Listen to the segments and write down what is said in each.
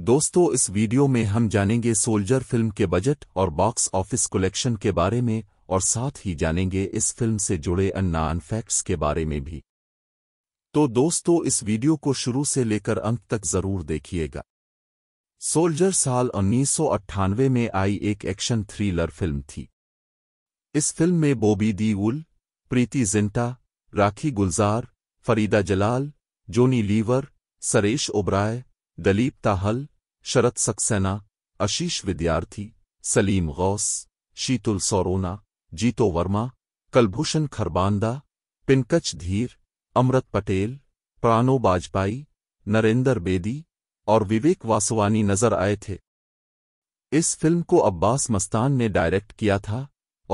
दोस्तों इस वीडियो में हम जानेंगे सोल्जर फिल्म के बजट और बॉक्स ऑफिस कलेक्शन के बारे में और साथ ही जानेंगे इस फिल्म से जुड़े अन्नान फैक्ट्स के बारे में भी तो दोस्तों इस वीडियो को शुरू से लेकर अंत तक जरूर देखिएगा सोल्जर साल उन्नीस में आई एक एक्शन थ्रिलर फिल्म थी इस फिल्म में बोबी दी उल प्रीति जिंटा राखी गुलजार फरीदा जलाल जोनी लीवर सरेश ओब्राय दलीप ताहल शरद सक्सेना आशीष विद्यार्थी सलीम गौस शीतुल सौरोना जीतो वर्मा कलभूषण खरबांदा पिनकच धीर अमृत पटेल प्राणो बाजपाई नरेंद्र बेदी और विवेक वासवानी नजर आए थे इस फिल्म को अब्बास मस्तान ने डायरेक्ट किया था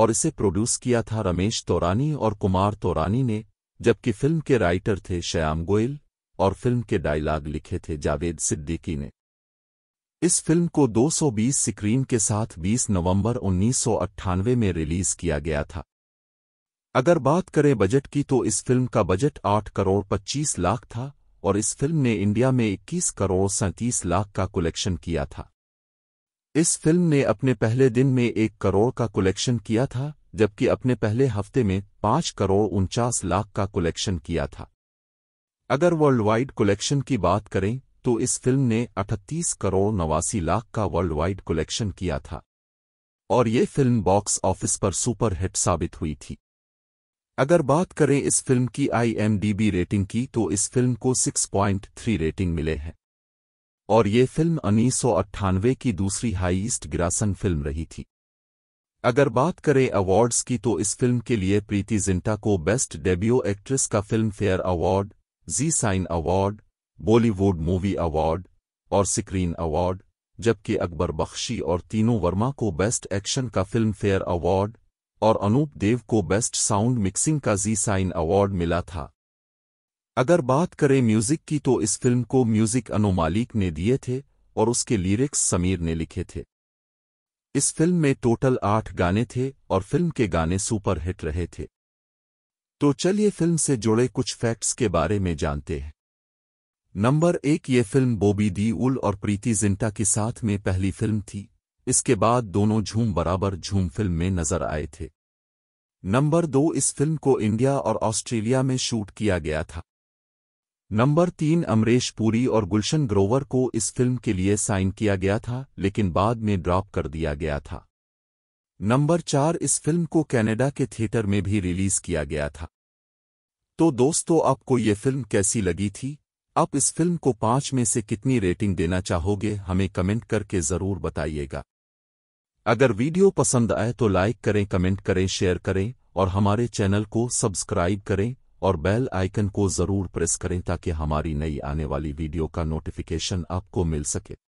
और इसे प्रोड्यूस किया था रमेश तोरानी और कुमार तोरानी ने जबकि फिल्म के राइटर थे श्याम गोयल और फिल्म के डायलॉग लिखे थे जावेद सिद्दीकी ने इस फिल्म को 220 स्क्रीन के साथ 20 नवंबर उन्नीस में रिलीज किया गया था अगर बात करें बजट की तो इस फिल्म का बजट 8 करोड़ 25 लाख था और इस फिल्म ने इंडिया में 21 करोड़ सैंतीस लाख का कलेक्शन किया था इस फिल्म ने अपने पहले दिन में एक करोड़ का कलेक्शन किया था जबकि अपने पहले हफ्ते में पांच करोड़ उनचास लाख का कलेक्शन किया था अगर वर्ल्ड वाइड कलेक्शन की बात करें तो इस फिल्म ने 38 करोड़ नवासी लाख का वर्ल्ड वाइड कलेक्शन किया था और ये फिल्म बॉक्स ऑफिस पर सुपर हिट साबित हुई थी अगर बात करें इस फिल्म की आईएमडीबी रेटिंग की तो इस फिल्म को 6.3 रेटिंग मिले हैं और ये फिल्म उन्नीस की दूसरी हाईएस्ट ग्रासन फिल्म रही थी अगर बात करें अवार्ड्स की तो इस फिल्म के लिए प्रीति जिंटा को बेस्ट डेब्यू एक्ट्रेस का Filmfare award Zee Cine award Bollywood movie award और स्क्रीन अवार्ड जबकि अकबर बख्शी और तीनों वर्मा को बेस्ट एक्शन का फिल्म फेयर अवार्ड और अनूप देव को बेस्ट साउंड मिक्सिंग का जी साइन अवार्ड मिला था अगर बात करें म्यूजिक की तो इस फिल्म को म्यूजिक अनु मालिक ने दिए थे और उसके लिरिक्स समीर ने लिखे थे इस फिल्म में टोटल आठ गाने थे और फिल्म के गाने सुपरहिट रहे थे तो चलिए फिल्म से जुड़े कुछ फैक्ट्स के बारे में जानते हैं नंबर एक ये फिल्म बोबी दी उल और प्रीति जिंटा के साथ में पहली फिल्म थी इसके बाद दोनों झूम बराबर झूम फिल्म में नजर आए थे नंबर दो इस फिल्म को इंडिया और ऑस्ट्रेलिया में शूट किया गया था नंबर तीन अमरेश पुरी और गुलशन ग्रोवर को इस फिल्म के लिए साइन किया गया था लेकिन बाद में ड्रॉप कर दिया गया था नंबर चार इस फिल्म को कनाडा के थिएटर में भी रिलीज किया गया था तो दोस्तों आपको ये फिल्म कैसी लगी थी आप इस फिल्म को पाँच में से कितनी रेटिंग देना चाहोगे हमें कमेंट करके ज़रूर बताइएगा अगर वीडियो पसंद आए तो लाइक करें कमेंट करें शेयर करें और हमारे चैनल को सब्सक्राइब करें और बेल आइकन को ज़रूर प्रेस करें ताकि हमारी नई आने वाली वीडियो का नोटिफिकेशन आपको मिल सके